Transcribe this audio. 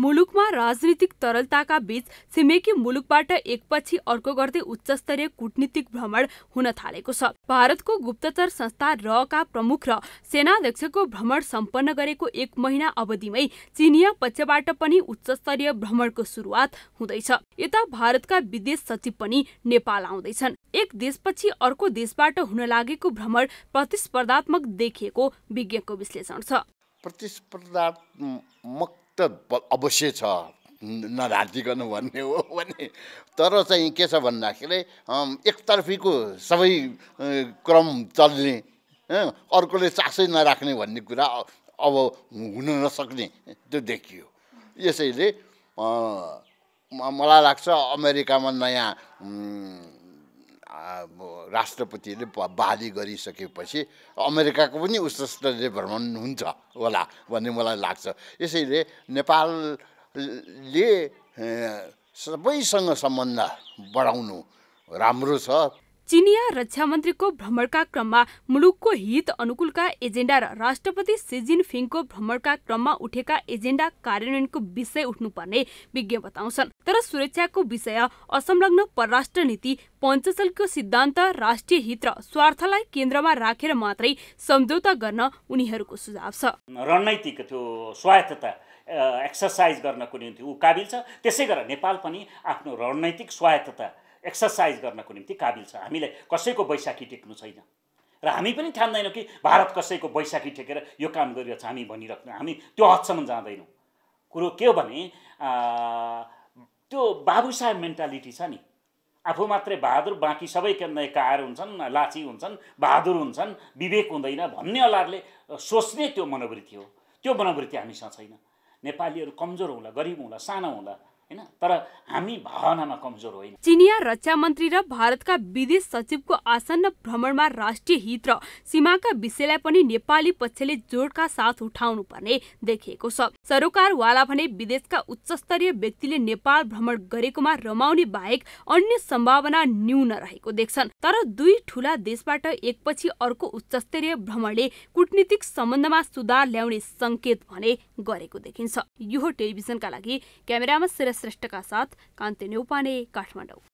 मुलुकमा राजनीतिक तरलताका बीच छिमेकी मुलुकबाट एकपछि अर्को गर्दै उच्चस्तरीय कुटनीतिक भ्रमण हुन थालेको छ भारतको गुप्तचर संस्था रका प्रमुख र सेनाध्यक्षको भ्रमण सम्पन्न गरेको एक महिना अवधिमै चिनिया पक्षबाट पनि उच्चस्तरीय भ्रमणको सुरुवात हुँदैछ यता भारतका विदेश सचिव पनि नेपाल आउँदैछन् एक देशपछि अर्को देशबाट हुन लागेको भ्रमण प्रतिस्पर्धात्मक देखिएको विज्ञको विश्लेषण छ प्रतिस्पर्धात्मक त अवश्य छ गर्नु भन्ने हो भने तर चाहिँ के छ भन्दाखेरि एकतर्फीको सबै क्रम चल्ने अर्कोले चासै नराख्ने भन्ने कुरा अब हुन नसक्ने त्यो देखियो यसैले मलाई लाग्छ अमेरिकामा नयाँ राष्ट्रपतिले बाली गरिसकेपछि अमेरिकाको पनि स्तरीय भ्रमण हुन्छ होला भन्ने मलाई लाग्छ यसैले नेपालले सबैसँग सम्बन्ध बढाउनु राम्रो छ चिनिया रक्षा मन्त्रीको भ्रमणका क्रममा मुलुकको हित अनुकूलका एजेन्डा र राष्ट्रपति सी फिङको भ्रमणका क्रममा उठेका एजेन्डा कार्यान्वयनको विषय उठ्नुपर्ने विज्ञ बताउँछन् तर सुरक्षाको विषय असंलग्न परराष्ट्र नीति पञ्चशलको सिद्धान्त राष्ट्रिय हित र स्वार्थलाई केन्द्रमा राखेर मात्रै सम्झौता गर्न उनीहरूको सुझाव छ रणनैतिक त्यो स्वायत्तता एक्सर्साइज गर्नको निम्ति ऊ काबिल छ त्यसै गरेर नेपाल पनि आफ्नो रणनैतिक स्वायत्तता एक्सर्साइज गर्नको निम्ति काबिल छ हामीलाई कसैको बैशाखी टेक्नु छैन र हामी पनि ठान्दैनौँ कि भारत कसैको बैशाखी टेकेर यो काम गरिरहेछ हामी भनिराख्नु हामी त्यो हदसम्म जाँदैनौँ कुरो के हो भने त्यो बाबुसा मेन्टालिटी छ नि आफू मात्रै बहादुर बाँकी सबै के नयकार हुन्छन् लाची हुन्छन् बहादुर हुन्छन् विवेक हुँदैन भन्ने अलारले सोच्ने त्यो मनोवृत्ति हो त्यो मनोवृत्ति हामीसँग छैन नेपालीहरू कमजोर हुँला गरिब हुँला सानो हुँला होइन तर हामी भावनामा कमजोर होइन चिनिया रक्षा मन्त्री र भारतका विदेश सचिवको आसन्न भ्रमणमा राष्ट्रिय हित र सीमाका विषयलाई पनि नेपाली पक्षले जोडका साथ उठाउनु पर्ने देखिएको छ सरोकारवाला भने विदेशका उच्च स्तरीय व्यक्तिले नेपाल भ्रमण गरेकोमा रमाउने बाहेक अन्य सम्भावना न्यून रहेको देख्छन् तर दुई ठूला देशबाट एकपछि अर्को उच्च स्तरीय भ्रमणले कुटनीतिक सम्बन्धमा सुधार ल्याउने संकेत भने गरेको देखिन्छ यो टेलिभिजनका लागि क्यामेरामा श्रेष्ठका साथ कान्ति नेउपाने काठमाडौँ